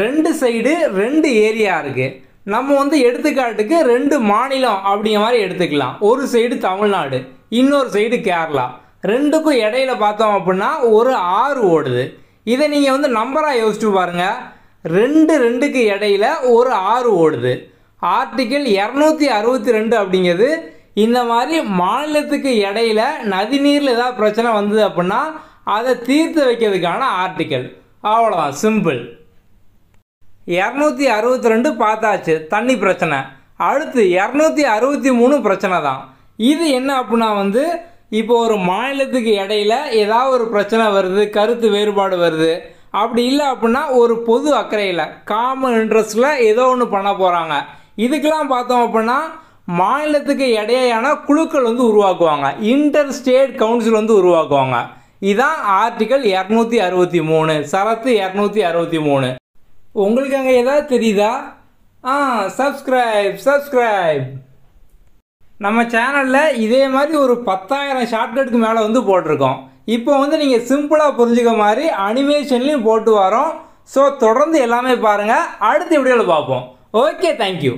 ரெண்டு சைடு ரெண்டு ஏரியா இருக்குது நம்ம வந்து எடுத்துக்காட்டுக்கு ரெண்டு மாநிலம் அப்படிங்கிற மாதிரி எடுத்துக்கலாம் ஒரு சைடு தமிழ்நாடு இன்னொரு சைடு கேரளா ரெண்டுக்கும் இடையில பார்த்தோம் அப்படின்னா ஒரு ஆறு ஓடுது இதை நீங்கள் வந்து நம்பராக யோசிச்சு பாருங்கள் ரெண்டு ரெண்டுக்கு இடையில ஒரு ஆறு ஓடுது ஆர்டிக்கிள் இரநூத்தி அறுபத்தி ரெண்டு அப்படிங்கிறது இந்த மாதிரி மாநிலத்துக்கு இடையில நதிநீரில் ஏதாவது பிரச்சனை வந்தது அப்படின்னா அதை தீர்த்து வைக்கிறதுக்கான ஆர்டிக்கல் அவ்வளோதான் சிம்பிள் இரநூத்தி அறுபத்தி ரெண்டு பார்த்தாச்சு தண்ணி பிரச்சனை அடுத்து இரநூத்தி அறுபத்தி மூணு பிரச்சனை தான் இது என்ன அப்படின்னா வந்து இப்போ ஒரு மாநிலத்துக்கு இடையில ஏதாவது ஒரு பிரச்சனை வருது கருத்து வேறுபாடு வருது அப்படி இல்லை அப்படின்னா ஒரு பொது அக்கறையில் காமன் இன்ட்ரெஸ்டில் ஏதோ ஒன்று பண்ண போகிறாங்க இதுக்கெல்லாம் பார்த்தோம் அப்படின்னா மாநிலத்துக்கு இடையேயான குழுக்கள் வந்து உருவாக்குவாங்க இன்டர் ஸ்டேட் கவுன்சில் வந்து உருவாக்குவாங்க இதுதான் ஆர்டிக்கல் இரநூத்தி அறுபத்தி மூணு சரத்து இரநூத்தி அறுபத்தி மூணு உங்களுக்கு அங்கே எதாவது தெரியுதா ஆ சப்ஸ்கிரைப் சப்ஸ்கிரைப் நம்ம சேனலில் இதே மாதிரி ஒரு பத்தாயிரம் ஷார்ட்கட்டுக்கு மேலே வந்து போட்டிருக்கோம் இப்போ வந்து நீங்கள் சிம்பிளாக புரிஞ்சுக்க மாதிரி அனிமேஷன்லேயும் போட்டு வரோம் ஸோ தொடர்ந்து எல்லாமே பாருங்கள் அடுத்து எப்படியோ பார்ப்போம் ஓகே தேங்க்யூ